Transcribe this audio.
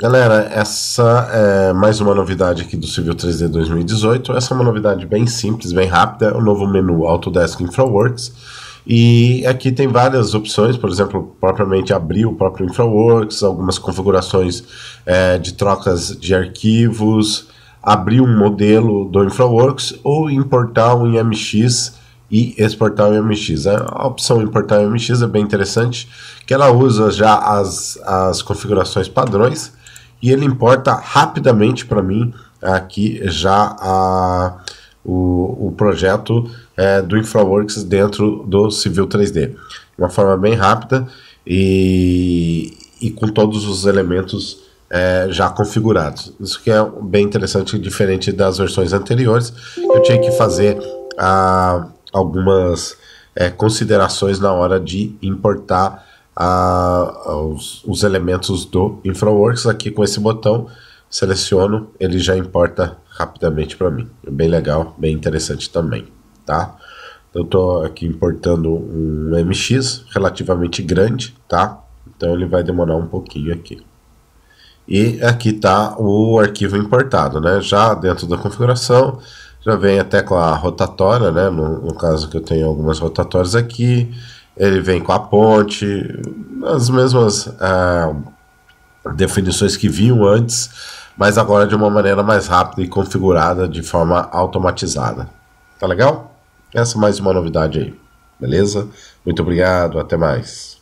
Galera, essa é mais uma novidade aqui do Civil 3D 2018. Essa é uma novidade bem simples, bem rápida, é o novo menu Autodesk InfraWorks. E aqui tem várias opções, por exemplo, propriamente abrir o próprio InfraWorks, algumas configurações é, de trocas de arquivos, abrir um modelo do InfraWorks ou importar um IMX e exportar o MX. A opção importar o MX é bem interessante, que ela usa já as, as configurações padrões e ele importa rapidamente para mim aqui já a, o, o projeto é, do InfraWorks dentro do Civil 3D. Uma forma bem rápida e, e com todos os elementos é, já configurados. Isso que é bem interessante, diferente das versões anteriores. Eu tinha que fazer a, ah, algumas é, considerações na hora de importar a, aos, os elementos do InfraWorks. Aqui com esse botão, seleciono, ele já importa rapidamente para mim. É bem legal, bem interessante também, tá? Eu estou aqui importando um MX relativamente grande, tá? Então ele vai demorar um pouquinho aqui. E aqui está o arquivo importado, né? Já dentro da configuração, já vem a tecla rotatória, né? No, no caso que eu tenho algumas rotatórias aqui, ele vem com a ponte, as mesmas é, definições que viu antes, mas agora de uma maneira mais rápida e configurada de forma automatizada. Tá legal? Essa é mais uma novidade aí. Beleza? Muito obrigado, até mais.